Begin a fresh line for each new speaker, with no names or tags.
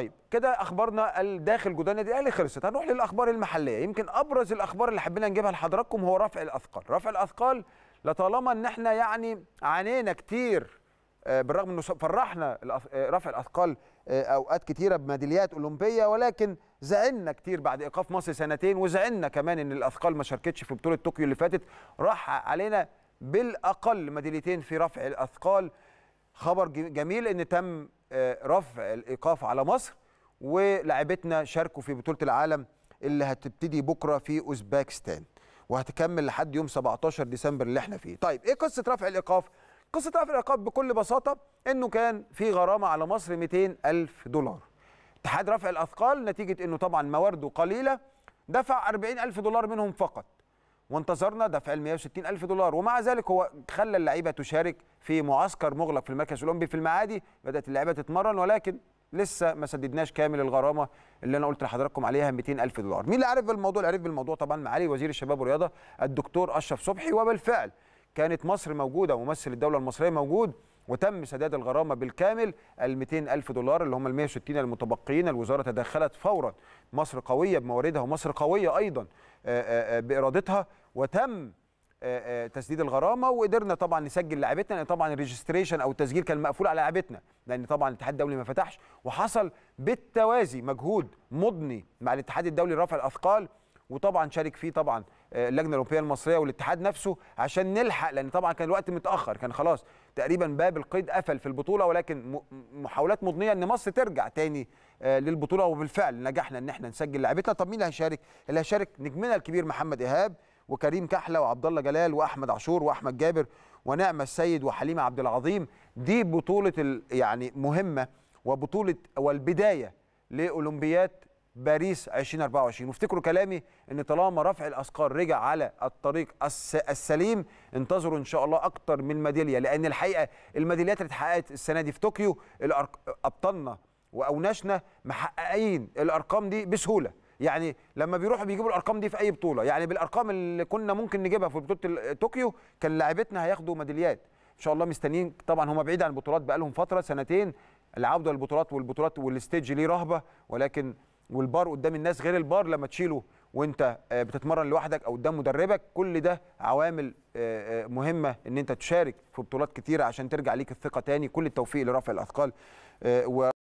طيب كده اخبارنا الداخل جدران النادي الاهلي خلصت هنروح للاخبار المحليه يمكن ابرز الاخبار اللي حبينا نجيبها لحضراتكم هو رفع الاثقال رفع الاثقال لطالما ان احنا يعني عانينا كتير آه، بالرغم انه فرحنا آه، رفع الاثقال آه، اوقات كتيره بميداليات اولمبيه ولكن زعلنا كتير بعد ايقاف مصر سنتين وزعلنا كمان ان الاثقال ما شاركتش في بطوله طوكيو اللي فاتت راح علينا بالاقل ميداليتين في رفع الاثقال خبر جميل ان تم رفع الايقاف على مصر ولاعبتنا شاركوا في بطوله العالم اللي هتبتدي بكره في اوزباكستان وهتكمل لحد يوم 17 ديسمبر اللي احنا فيه طيب ايه قصه رفع الايقاف قصه رفع الايقاف بكل بساطه انه كان في غرامه على مصر 200 الف دولار اتحاد رفع الاثقال نتيجه انه طبعا موارده قليله دفع 40 الف دولار منهم فقط وانتظرنا دفع ال 160 الف دولار ومع ذلك هو خلى اللعيبه تشارك في معسكر مغلق في المركز الاولمبي في المعادي بدات اللعيبه تتمرن ولكن لسه ما سددناش كامل الغرامه اللي انا قلت لحضراتكم عليها 200 الف دولار مين اللي عارف بالموضوع اللي عارف بالموضوع طبعا معالي وزير الشباب والرياضه الدكتور اشرف صبحي وبالفعل كانت مصر موجوده وممثل الدوله المصريه موجود وتم سداد الغرامه بالكامل ال الف دولار اللي هم ال 160 المتبقيين الوزاره تدخلت فورا مصر قويه بمواردها ومصر قويه ايضا بارادتها وتم تسديد الغرامه وقدرنا طبعا نسجل لاعبتنا لان طبعا الريجستريشن او التسجيل كان مقفول على لاعبتنا لان طبعا الاتحاد الدولي ما فتحش وحصل بالتوازي مجهود مضني مع الاتحاد الدولي لرفع الاثقال وطبعا شارك فيه طبعا آه، اللجنه الاوروبيه المصريه والاتحاد نفسه عشان نلحق لان طبعا كان الوقت متاخر كان خلاص تقريبا باب القيد قفل في البطوله ولكن محاولات مضنيه ان مصر ترجع تاني آه، للبطوله وبالفعل نجحنا ان احنا نسجل لعبتنا طب مين اللي هيشارك؟ اللي هيشارك نجمنا الكبير محمد ايهاب وكريم كحله وعبد الله جلال واحمد عاشور واحمد جابر ونعمه السيد وحليمه عبد العظيم دي بطوله يعني مهمه وبطوله والبدايه لاولمبياد باريس 2024 وافتكروا كلامي ان طالما رفع الاثقال رجع على الطريق السليم انتظروا ان شاء الله اكتر من ميداليه لان الحقيقه الميداليات اللي اتحققت السنه دي في طوكيو ابطالنا واوناشنا محققين الارقام دي بسهوله يعني لما بيروحوا بيجيبوا الارقام دي في اي بطوله يعني بالارقام اللي كنا ممكن نجيبها في بطوله طوكيو كان لاعبتنا هياخدوا ميداليات ان شاء الله مستنيين طبعا هم بعيد عن البطولات بقالهم فتره سنتين العوده للبطولات والبطولات والستيج ليه رهبه ولكن والبار قدام الناس غير البار لما تشيله وانت آه، بتتمرن لوحدك او قدام مدربك كل ده عوامل آه، آه، مهمه ان انت تشارك في بطولات كتيره عشان ترجع ليك الثقه تاني كل التوفيق لرفع الاثقال و